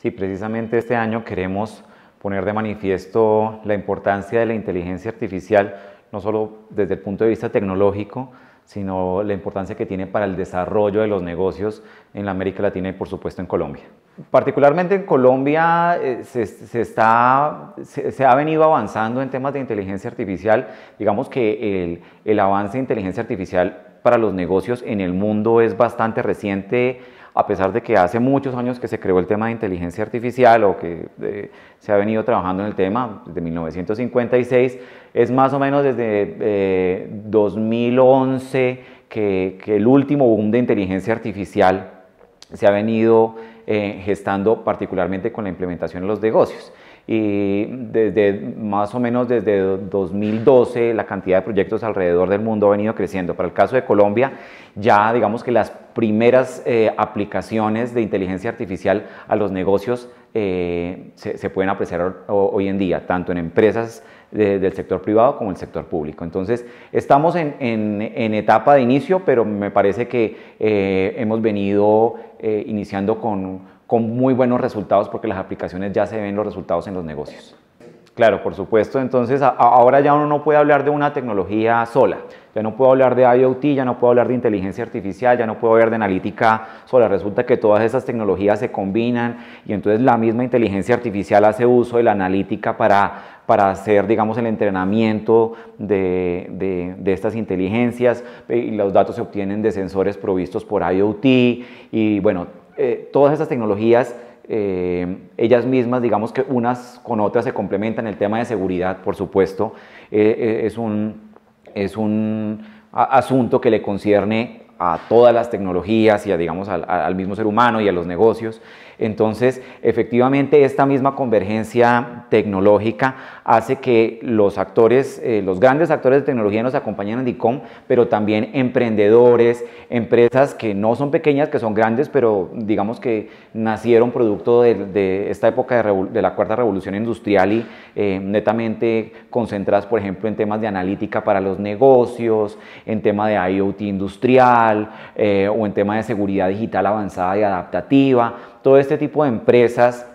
Sí, precisamente este año queremos poner de manifiesto la importancia de la inteligencia artificial, no solo desde el punto de vista tecnológico, sino la importancia que tiene para el desarrollo de los negocios en la América Latina y por supuesto en Colombia. Particularmente en Colombia eh, se, está, ha venido avanzando en temas de inteligencia artificial. Digamos que el, el avance de inteligencia artificial para los negocios en el mundo es bastante reciente a pesar de que hace muchos años que se creó el tema de inteligencia artificial o que eh, se ha venido trabajando en el tema desde 1956, es más o menos desde 2011 eh, que, el último boom de inteligencia artificial se ha venido eh, gestando particularmente con la implementación en los negocios y desde más o menos desde 2012 la cantidad de proyectos alrededor del mundo ha venido creciendo. Para el caso de Colombia, ya digamos que las primeras eh, aplicaciones de inteligencia artificial a los negocios eh, se, pueden apreciar hoy en día, tanto en empresas del sector privado como el sector público. Entonces, estamos en, etapa de inicio, pero me parece que eh, hemos venido iniciando con con muy buenos resultados porque las aplicaciones ya se ven los resultados en los negocios. Claro, por supuesto. Entonces, ahora ya uno no puede hablar de una tecnología sola. Ya no puedo hablar de IoT, ya no puedo hablar de inteligencia artificial, ya no puedo hablar de analítica sola. Resulta que todas esas tecnologías se combinan y entonces la misma inteligencia artificial hace uso de la analítica para, para hacer, digamos, el entrenamiento de, de estas inteligencias. Y los datos se obtienen de sensores provistos por IoT y, bueno, eh, todas esas tecnologías, eh, ellas mismas, digamos que unas con otras se complementan. El tema de seguridad, por supuesto, eh, es un, es un asunto que le concierne a todas las tecnologías y a, digamos, al, mismo ser humano y a los negocios. Entonces, efectivamente, esta misma convergencia tecnológica hace que los actores, eh, los grandes actores de tecnología nos acompañen en DICOM, pero también emprendedores, empresas que no son pequeñas, que son grandes, pero digamos que nacieron producto de, esta época de, la cuarta revolución industrial y eh, netamente concentradas, por ejemplo, en temas de analítica para los negocios, en tema de IoT industrial, eh, o en tema de seguridad digital avanzada y adaptativa, todo este tipo de empresas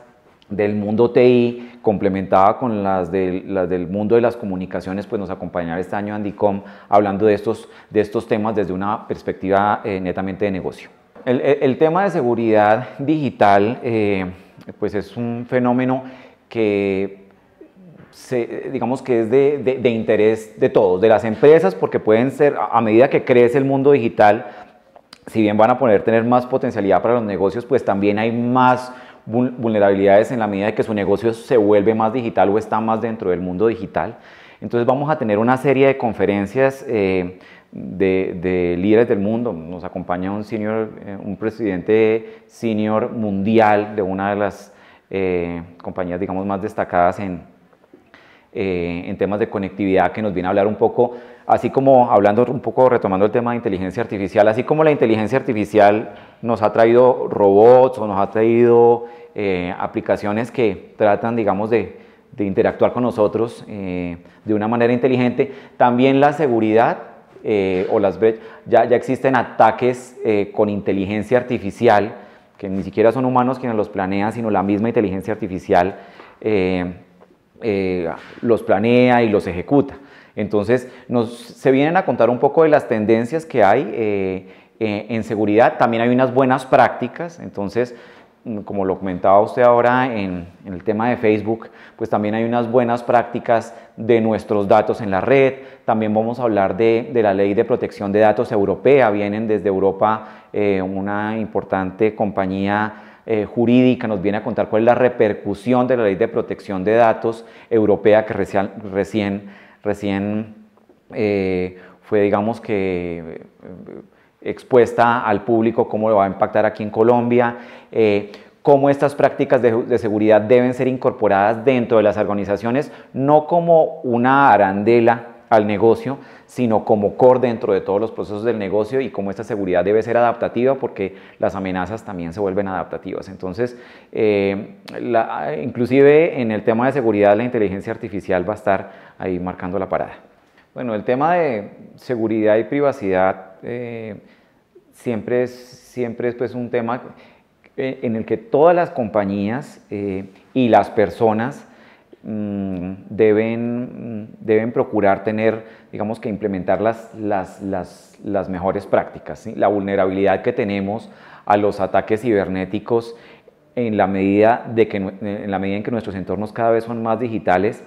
del mundo TI complementada con las, del mundo de las comunicaciones, pues nos acompañará este año Andicom hablando de estos, de estos temas desde una perspectiva eh, netamente de negocio. El, tema de seguridad digital eh, pues es un fenómeno que digamos que es de, de, interés de todos, de las empresas, porque pueden ser, a medida que crece el mundo digital, si bien van a poder tener más potencialidad para los negocios, pues también hay más vulnerabilidades en la medida de que su negocio se vuelve más digital o está más dentro del mundo digital. Entonces vamos a tener una serie de conferencias eh, de, líderes del mundo. Nos acompaña un senior, eh, un presidente senior mundial de una de las eh, compañías, digamos, más destacadas en, eh, en temas de conectividad que nos viene a hablar un poco, así como hablando un poco, retomando el tema de inteligencia artificial, así como la inteligencia artificial nos ha traído robots o nos ha traído eh, aplicaciones que tratan, digamos, de, interactuar con nosotros eh, de una manera inteligente, también la seguridad o las ya, ya existen ataques con inteligencia artificial, que ni siquiera son humanos quienes los planean, sino la misma inteligencia artificial eh, eh, los planea y los ejecuta. Entonces, nos, se vienen a contar un poco de las tendencias que hay eh, eh, en seguridad. También hay unas buenas prácticas. Entonces, mm, como lo comentaba usted ahora en, el tema de Facebook, pues también hay unas buenas prácticas de nuestros datos en la red. También vamos a hablar de, la ley de protección de datos europea. Vienen desde Europa una importante compañía eh, jurídica nos viene a contar cuál es la repercusión de la ley de protección de datos europea que recién, recién, eh, fue, digamos que, eh, expuesta al público, cómo lo va a impactar aquí en Colombia. cómo estas prácticas de, seguridad deben ser incorporadas dentro de las organizaciones, no como una arandela al negocio, sino como core dentro de todos los procesos del negocio y como esta seguridad debe ser adaptativa porque las amenazas también se vuelven adaptativas. Entonces, eh, inclusive en el tema de seguridad la inteligencia artificial va a estar ahí marcando la parada. Bueno, el tema de seguridad y privacidad eh, siempre es, siempre es pues un tema eh, en el que todas las compañías y las personas Mm, deben, mm, deben procurar tener, digamos que implementar las, las, mejores prácticas. La vulnerabilidad que tenemos a los ataques cibernéticos en la medida, de que, en, la medida en que nuestros entornos cada vez son más digitales,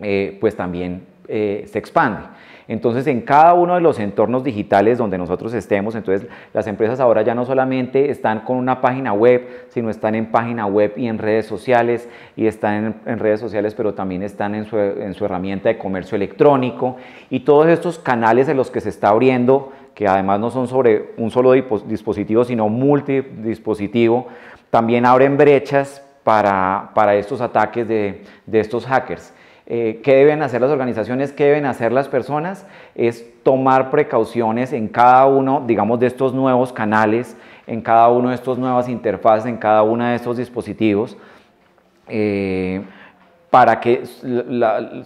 eh, pues también eh, se expande. Entonces, en cada uno de los entornos digitales donde nosotros estemos, entonces las empresas ahora ya no solamente están con una página web, sino están en página web y en redes sociales, y están en, redes sociales, pero también están en su, herramienta de comercio electrónico, y todos estos canales en los que se está abriendo que además no son sobre un solo dispositivo, sino multidispositivo, también abren brechas para, estos ataques de estos hackers. Eh, qué deben hacer las organizaciones, qué deben hacer las personas, es tomar precauciones en cada uno, digamos, de estos nuevos canales, en cada uno de estos nuevas interfaces, en cada uno de estos dispositivos. Eh, para que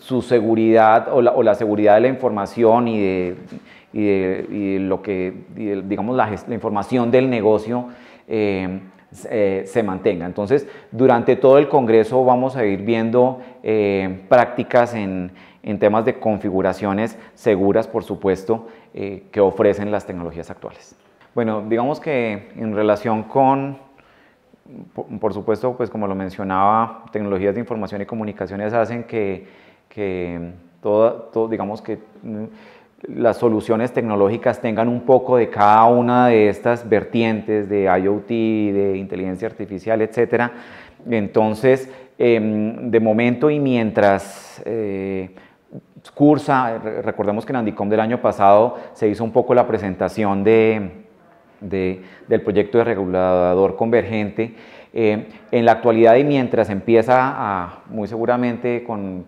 su seguridad o la, seguridad de la información y de, lo que, digamos, la, información del negocio eh, eh, se mantenga. Entonces, durante todo el Congreso vamos a ir viendo eh, prácticas en, temas de configuraciones seguras, por supuesto, eh, que ofrecen las tecnologías actuales. Bueno, digamos que en relación con, por, supuesto, pues como lo mencionaba, tecnologías de información y comunicaciones hacen que, que todo, todo digamos que las soluciones tecnológicas tengan un poco de cada una de estas vertientes de IoT, de inteligencia artificial, etc. Entonces, em, de momento y mientras eh, cursa, recordemos que en Andicom del año pasado se hizo un poco la presentación del proyecto de regulador convergente, eh, en la actualidad y mientras empieza a, muy seguramente con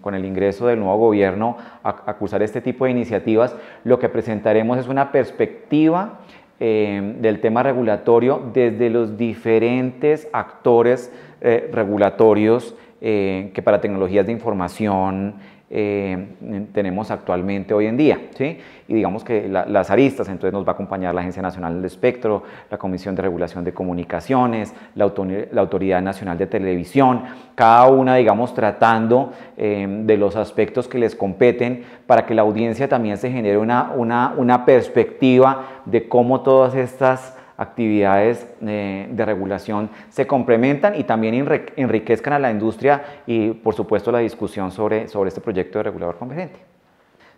con, el ingreso del nuevo gobierno a, acusar cursar este tipo de iniciativas, lo que presentaremos es una perspectiva eh, del tema regulatorio desde los diferentes actores eh, regulatorios eh, que para tecnologías de información, eh, tenemos actualmente hoy en día. ¿sí? Y digamos que las aristas, entonces nos va a acompañar la Agencia Nacional del Espectro, la Comisión de Regulación de Comunicaciones, la, Autoridad Nacional de Televisión, cada una, digamos, tratando eh, de los aspectos que les competen para que la audiencia también se genere una, una perspectiva de cómo todas estas actividades eh, de regulación se complementan y también enriquezcan a la industria y, por supuesto, la discusión sobre, sobre este proyecto de regulador convergente.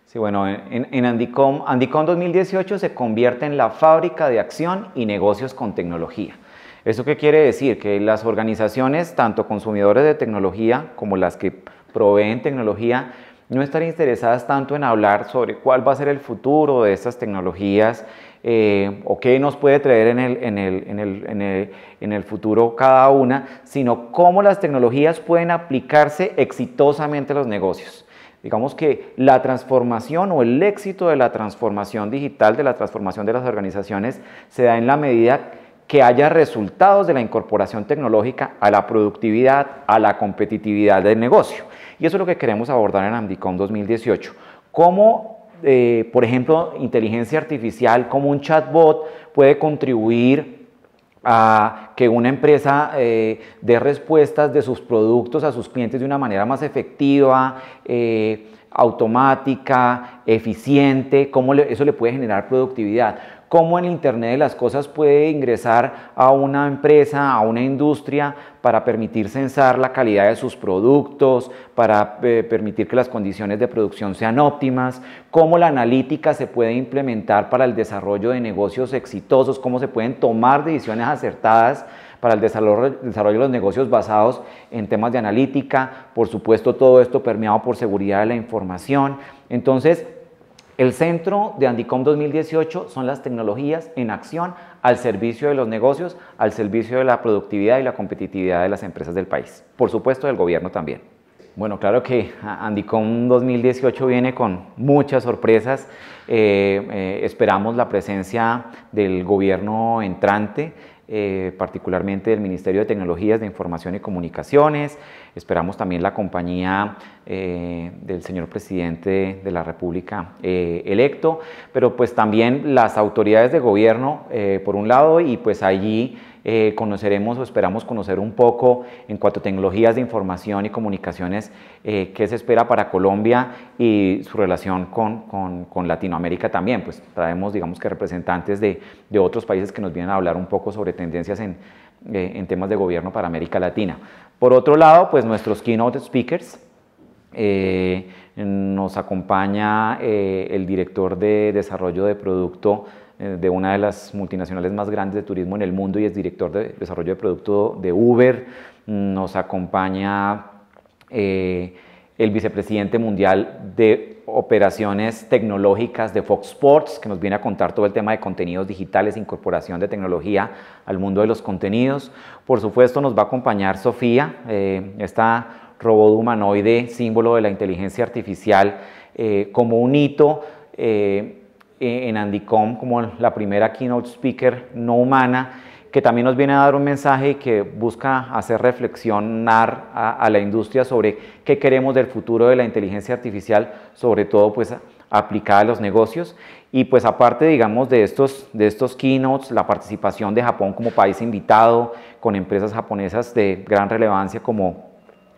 Sí, bueno, en, Andicom, Andicom 2018 se convierte en la fábrica de acción y negocios con tecnología. ¿Eso qué quiere decir? Que las organizaciones, tanto consumidores de tecnología como las que proveen tecnología, no están interesadas tanto en hablar sobre cuál va a ser el futuro de estas tecnologías eh, o qué nos puede traer en el, en, el, en el, futuro cada una, sino cómo las tecnologías pueden aplicarse exitosamente a los negocios. Digamos que la transformación o el éxito de la transformación digital, de la transformación de las organizaciones, se da en la medida que haya resultados de la incorporación tecnológica a la productividad, a la competitividad del negocio. Y eso es lo que queremos abordar en Amdicom 2018. ¿Cómo eh, por ejemplo, inteligencia artificial como un chatbot puede contribuir a que una empresa eh, dé respuestas de sus productos a sus clientes de una manera más efectiva, eh, automática, eficiente, cómo eso le puede generar productividad cómo el Internet de las Cosas puede ingresar a una empresa, a una industria, para permitir censar la calidad de sus productos, para eh, permitir que las condiciones de producción sean óptimas, cómo la analítica se puede implementar para el desarrollo de negocios exitosos, cómo se pueden tomar decisiones acertadas para el desarrollo, desarrollo de los negocios basados en temas de analítica, por supuesto todo esto permeado por seguridad de la información. Entonces, el centro de Andicom 2018 son las tecnologías en acción al servicio de los negocios, al servicio de la productividad y la competitividad de las empresas del país. Por supuesto, del gobierno también. Bueno, claro que Andicom 2018 viene con muchas sorpresas. Eh, eh, esperamos la presencia del gobierno entrante. Eh, particularmente del Ministerio de Tecnologías de Información y Comunicaciones. Esperamos también la compañía eh, del señor presidente de la República eh, electo, pero pues también las autoridades de gobierno, por un lado, y pues allí eh, conoceremos o esperamos conocer un poco en cuanto a tecnologías de información y comunicaciones, eh, qué se espera para Colombia y su relación con, con, Latinoamérica también. Pues traemos, digamos que representantes de, de otros países que nos vienen a hablar un poco sobre tendencias en, eh, en temas de gobierno para América Latina. Por otro lado, pues nuestros keynote speakers, eh, nos acompaña el director de desarrollo de producto eh, de una de las multinacionales más grandes de turismo en el mundo y es director de desarrollo de producto de Uber. Nos acompaña eh, el vicepresidente mundial de operaciones tecnológicas de Fox Sports, que nos viene a contar todo el tema de contenidos digitales, incorporación de tecnología al mundo de los contenidos. Por supuesto, nos va a acompañar Sofía, eh, esta robot humanoide, símbolo de la inteligencia artificial, como un hito. Eh, en Andicom como la primera keynote speaker no humana, que también nos viene a dar un mensaje que busca hacer reflexionar a, la industria sobre qué queremos del futuro de la inteligencia artificial, sobre todo pues aplicada a los negocios. Y pues aparte, digamos, de estos, de estos keynotes, la participación de Japón como país invitado, con empresas japonesas de gran relevancia como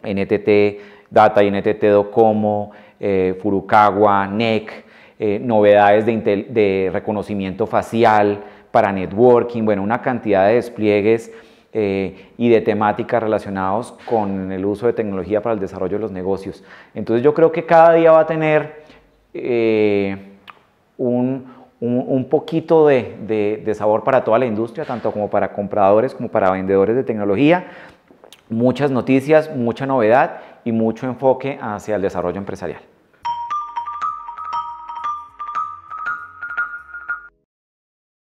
NTT Data y NTT Docomo, eh, Furukawa, NEC, eh, novedades de, reconocimiento facial, para networking, bueno, una cantidad de despliegues eh, y de temáticas relacionados con el uso de tecnología para el desarrollo de los negocios. Entonces yo creo que cada día va a tener eh, un, poquito de sabor para toda la industria, tanto como para compradores como para vendedores de tecnología, muchas noticias, mucha novedad y mucho enfoque hacia el desarrollo empresarial.